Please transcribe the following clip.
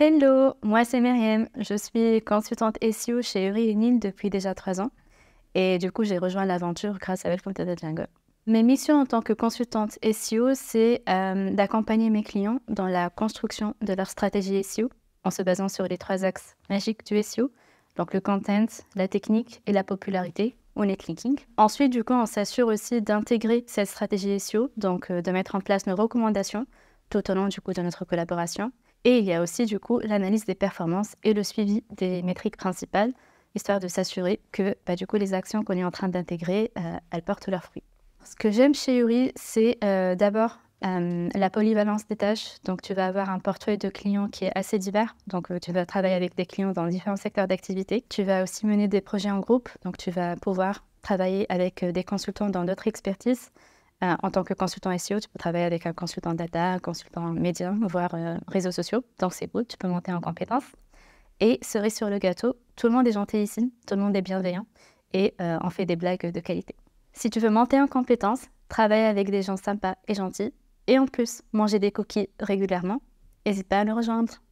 Hello, moi c'est Myriam, je suis consultante SEO chez Uri Nil depuis déjà trois ans et du coup j'ai rejoint l'aventure grâce à Welcome to the Mes missions en tant que consultante SEO, c'est euh, d'accompagner mes clients dans la construction de leur stratégie SEO en se basant sur les trois axes magiques du SEO, donc le content, la technique et la popularité ou netlinking. Ensuite, du coup, on s'assure aussi d'intégrer cette stratégie SEO, donc euh, de mettre en place nos recommandations tout au long du coup de notre collaboration. Et il y a aussi du coup l'analyse des performances et le suivi des métriques principales, histoire de s'assurer que bah, du coup les actions qu'on est en train d'intégrer, euh, elles portent leurs fruits. Ce que j'aime chez Yuri c'est euh, d'abord euh, la polyvalence des tâches. Donc, tu vas avoir un portefeuille de clients qui est assez divers. Donc, tu vas travailler avec des clients dans différents secteurs d'activité. Tu vas aussi mener des projets en groupe. Donc, tu vas pouvoir travailler avec des consultants dans d'autres expertises. Euh, en tant que consultant SEO, tu peux travailler avec un consultant data, un consultant média, voire euh, réseaux sociaux. Donc c'est beau, tu peux monter en compétence. Et cerise sur le gâteau, tout le monde est gentil ici, tout le monde est bienveillant et euh, on fait des blagues de qualité. Si tu veux monter en compétence, travailler avec des gens sympas et gentils et en plus manger des cookies régulièrement, n'hésite pas à le rejoindre.